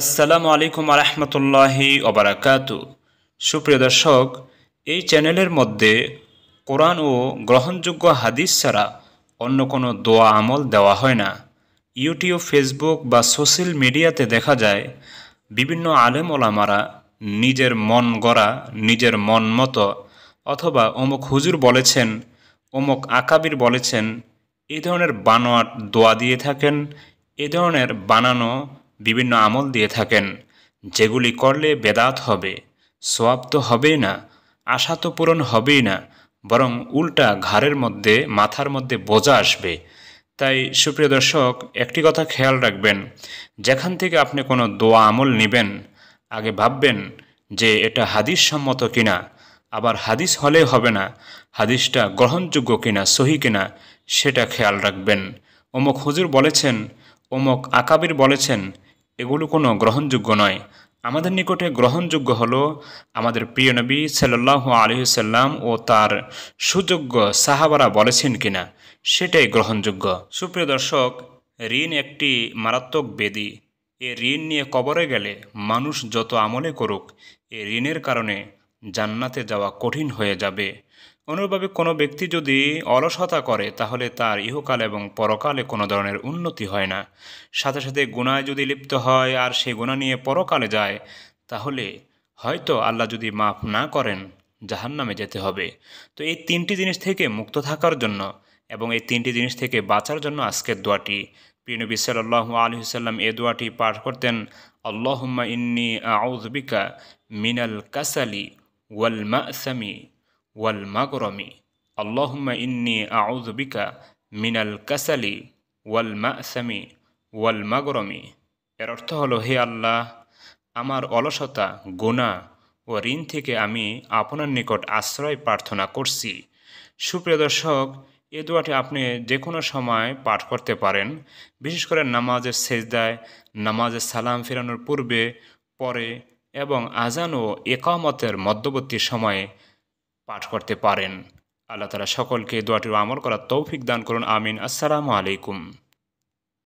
আসসালামু আলাইকুম আরহামতুল্লাহি ওবরাকাতু সুপ্রিয় দর্শক এই চ্যানেলের মধ্যে কোরআন ও গ্রহণযোগ্য হাদিস ছাড়া অন্য কোনো দোয়া আমল দেওয়া হয় না ইউটিউব ফেসবুক বা সোশ্যাল মিডিয়াতে দেখা যায় বিভিন্ন আলেম ওলামারা নিজের মন গড়া নিজের মন মতো অথবা অমুক হুজুর বলেছেন অমুক আকাবির বলেছেন এ ধরনের বানোয়াট দোয়া দিয়ে থাকেন এ ধরনের বানানো বিভিন্ন আমল দিয়ে থাকেন যেগুলি করলে বেদাত হবে সোয়াব তো হবেই না আশা তো পূরণ হবেই না বরং উল্টা ঘাড়ের মধ্যে মাথার মধ্যে বোঝা আসবে তাই সুপ্রিয় দর্শক একটি কথা খেয়াল রাখবেন যেখান থেকে আপনি কোনো দোয়া আমল নেবেন আগে ভাববেন যে এটা হাদিস সম্মত কিনা আবার হাদিস হলে হবে না হাদিসটা গ্রহণযোগ্য কিনা সহি কিনা সেটা খেয়াল রাখবেন অমুক হুজুর বলেছেন অমুক আকাবির বলেছেন এগুলো কোনো গ্রহণযোগ্য নয় আমাদের নিকটে গ্রহণযোগ্য হল আমাদের প্রিয় নবী সাল্লাহ আলহিসাল্লাম ও তার সুযোগ্য সাহাবারা বলেছেন কিনা সেটাই গ্রহণযোগ্য সুপ্রিয় দর্শক ঋণ একটি মারাত্মক বেদি এ ঋণ নিয়ে কবরে গেলে মানুষ যত আমলে করুক এ ঋণের কারণে জান্নাতে যাওয়া কঠিন হয়ে যাবে অনুরূপভাবে কোনো ব্যক্তি যদি অলসতা করে তাহলে তার ইহকাল এবং পরকালে কোনো ধরনের উন্নতি হয় না সাথে সাথে গুণায় যদি লিপ্ত হয় আর সেই গুণা নিয়ে পরকালে যায় তাহলে হয়তো আল্লাহ যদি মাফ না করেন জাহান নামে যেতে হবে তো এই তিনটি জিনিস থেকে মুক্ত থাকার জন্য এবং এই তিনটি জিনিস থেকে বাঁচার জন্য আজকের দোয়াটি প্রিয়নবী সাল্লাহ সাল্লাম এ দোয়াটি পাঠ করতেন আল্লাহ ইন্নি আউজবিকা মিনাল কাসালি ওয়াল ওয়াল মাগরমি আল্লাহমা ইন্নি আউজবিকা মিনাল কাসালি ওয়াল মাসামি ওয়াল মাগরমি এর অর্থ হলো হে আল্লাহ আমার অলসতা গোনা ও ঋণ থেকে আমি আপনার নিকট আশ্রয় প্রার্থনা করছি সুপ্রিয় দর্শক এ দোয়াটি আপনি যে কোনো সময় পাঠ করতে পারেন বিশেষ করে নামাজের সেজদায় নামাজের সালাম ফেরানোর পূর্বে পরে এবং আজান ও একামতের মধ্যবর্তী সময়ে পাঠ করতে পারেন আল্লাহ তালা সকলকে দোয়াটির আমল করার তৌফিক দান করুন আমিন আসসালামু আলাইকুম